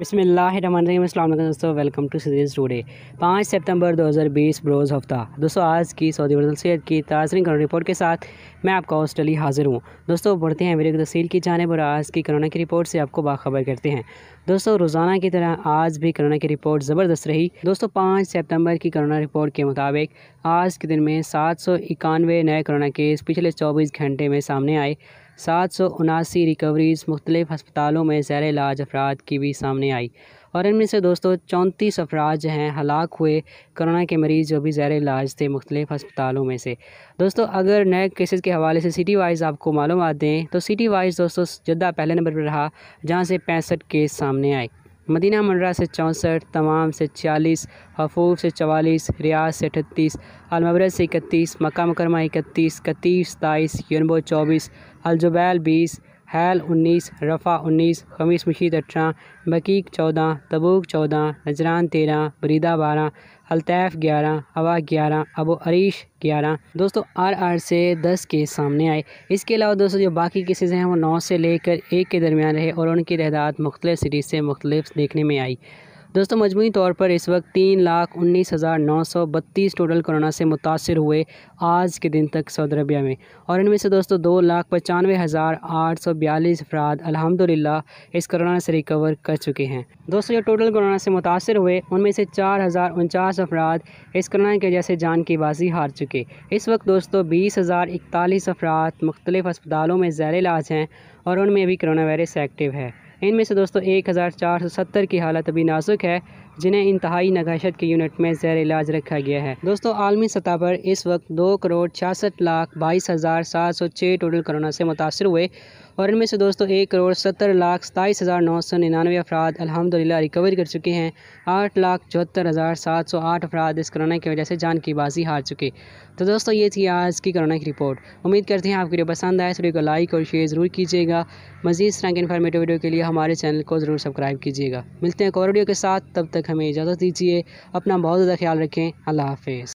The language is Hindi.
बिसमीम अल्लाम दोस्तों वेलकम टू सीरीज़ टूडे पाँच सितंबर 2020 बरोज़ हफ्ता दोस्तों आज की सऊदी वर्जल सेहत की ताज़री करोना रिपोर्ट के साथ मैं आपका हॉस्टली हाज़िर हूँ दोस्तों बढ़ते हैं मेरे तफसील की जानब और आज की करोना की रिपोर्ट से आपको बाखबर करते हैं दोस्तों रोज़ाना की तरह आज भी करोना की रिपोर्ट ज़बरदस्त रही दोस्तों पाँच सितम्बर की करोना रिपोर्ट के मुताबिक आज के दिन में सात नए करोना केस पिछले चौबीस घंटे में सामने आए सात सौ उनासी रिकवरीज़ मुख्तलिफ हस्पतालों में ज़ैर इलाज अफराद की भी सामने आई और इनमें से दोस्तों चौंतीस अफराज जो हैं हलाक हुए कोरोना के मरीज़ जो भी ज़ैर इलाज थे मुख्तलिफ हस्पतालों में से दोस्तों अगर नए केसेस के हवाले से सिटी वाइज आपको मालूम दें तो सिटी वाइज दोस्तों जद्दा पहले नंबर पर रहा जहाँ से पैंसठ केस सामने आए मदीना मंडरा से चौंसठ तमाम से छियालीस हफूब से चवालीस रियाज से अठतीस अलमबरत से इकतीस मक्का मकरमा इकतीस कतीस सताईस यूनबो चौबीस अलजुबैल बीस हैल उन्नीस रफ़ा उन्नीस खमीस मुशीद अठारह बकीक चौदह तबूक चौदह नजरान तेरह बरीदा बारह अलतैफ़ ग्यारह अवा ग्यारह अबो अरीश ग्यारह दोस्तों आर आर से दस केस सामने आए इसके अलावा दोस्तों जो बाकी केसेज हैं वो नौ से लेकर एक के दरमियान रहे और उनकी तदाद मुख्तलिफ सीरीज़ से मुख्तलिफ देखने में आई दोस्तों मजमू तौर पर इस वक्त तीन लाख उन्नीस हज़ार नौ सौ बत्तीस टोटल कोरोना से मुतासर हुए आज के दिन तक सऊदी अरबिया में और इनमें से दोस्तों दो लाख पचानवे हज़ार आठ सौ बयालीस अफराद अलहमदिल्ला इस कोरोना से रिकवर कर चुके हैं दोस्तों जो टोटल कोरोना से मुतासर हुए उनमें से चार हज़ार उनचास अफराद इस कोरोना की वजह से जान की बाजी हार चुके इस वक्त दोस्तों बीस हज़ार इकतालीस अफराद मुख्तलिफ अस्पतालों में जैर इलाज हैं और उनमें भी करोना वायरस एक्टिव है इनमें से दोस्तों एक हज़ार चार सौ सत्तर की हालत अभी नाजुक है जिन्हें इंतहाई नगाशत के यूनिट में जैर इलाज रखा गया है दोस्तों आलमी सतह पर इस वक्त दो करोड़ छियासठ लाख बाईस हज़ार सात सौ छः टोटल कोरोना से मुतासर हुए और इनमें से दोस्तों एक करोड़ सत्तर लाख सताईस हज़ार नौ सौ निन्यानवे अफराद अलहमदिल्ला रिकवर कर चुके हैं आठ लाख चौहत्तर हज़ार सात सौ आठ अफराद इस कोरोना की वजह से जान की बाजी हार चुके तो दोस्तों ये थी आज की कोरोना की रिपोर्ट उम्मीद करते हैं आपकी वीडियो पसंद आए इस वीडियो को लाइक और शेयर ज़रूर कीजिएगा मजीद इस तरह के इन्फॉर्मेटिव वीडियो के लिए हमारे चैनल को ज़रूर सब्सक्राइब कीजिएगा मिलते हैं एक और वीडियो के साथ तब तक हमें इजाज़त दीजिए अपना बहुत ज़्यादा ख्याल रखें अल्लाह हाफिज़